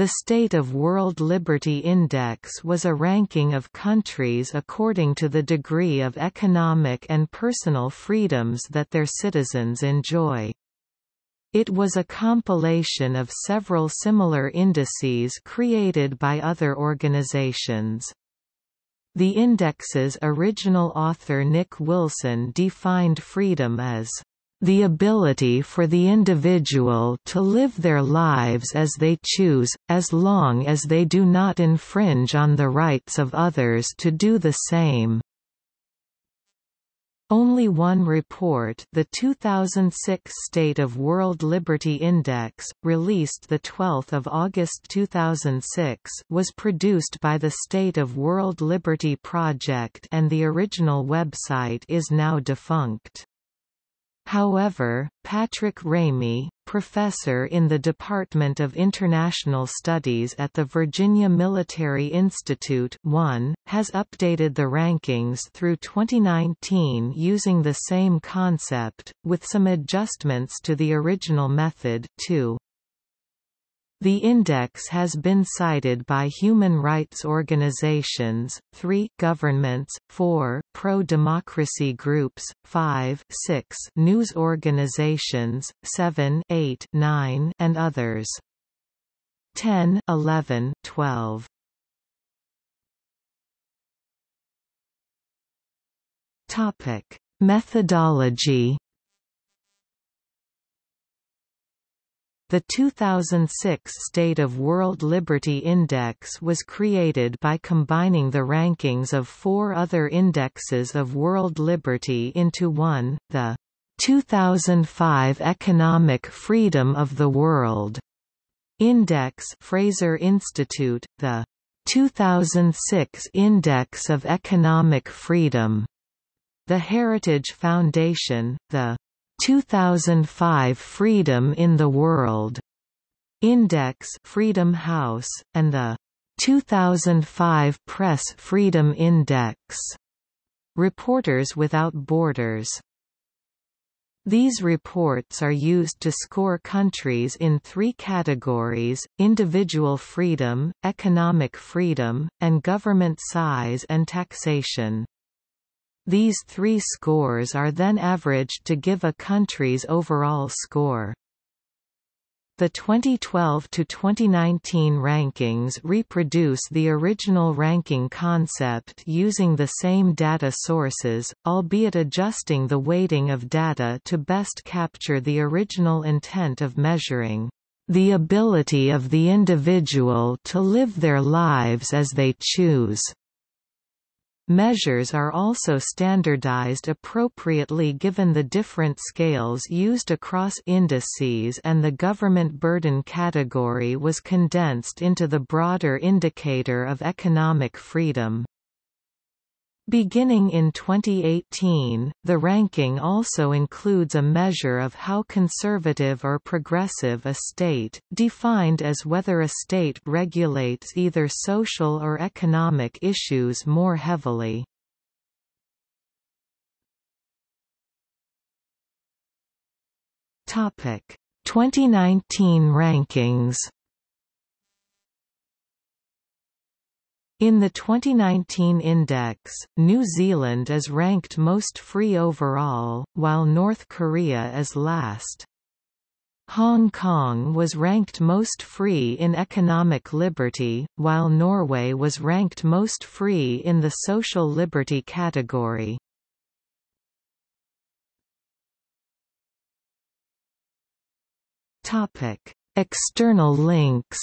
The State of World Liberty Index was a ranking of countries according to the degree of economic and personal freedoms that their citizens enjoy. It was a compilation of several similar indices created by other organizations. The index's original author Nick Wilson defined freedom as the ability for the individual to live their lives as they choose, as long as they do not infringe on the rights of others to do the same. Only one report the 2006 State of World Liberty Index, released 12 August 2006 was produced by the State of World Liberty Project and the original website is now defunct. However, Patrick Ramey, professor in the Department of International Studies at the Virginia Military Institute 1, has updated the rankings through 2019 using the same concept, with some adjustments to the original method 2. The index has been cited by human rights organizations, three governments, four pro-democracy groups, five six news organizations, seven eight nine and others. 10 11 12 Topic: Methodology The 2006 State of World Liberty Index was created by combining the rankings of four other indexes of world liberty into one, the 2005 Economic Freedom of the World Index Fraser Institute, the 2006 Index of Economic Freedom, the Heritage Foundation, the 2005 Freedom in the World Index Freedom House, and the 2005 Press Freedom Index. Reporters Without Borders. These reports are used to score countries in three categories, individual freedom, economic freedom, and government size and taxation. These three scores are then averaged to give a country's overall score. The 2012 to 2019 rankings reproduce the original ranking concept using the same data sources, albeit adjusting the weighting of data to best capture the original intent of measuring the ability of the individual to live their lives as they choose. Measures are also standardized appropriately given the different scales used across indices and the government burden category was condensed into the broader indicator of economic freedom. Beginning in 2018, the ranking also includes a measure of how conservative or progressive a state, defined as whether a state regulates either social or economic issues more heavily. Topic: 2019 rankings. In the 2019 index, New Zealand is ranked most free overall, while North Korea is last. Hong Kong was ranked most free in economic liberty, while Norway was ranked most free in the social liberty category. External links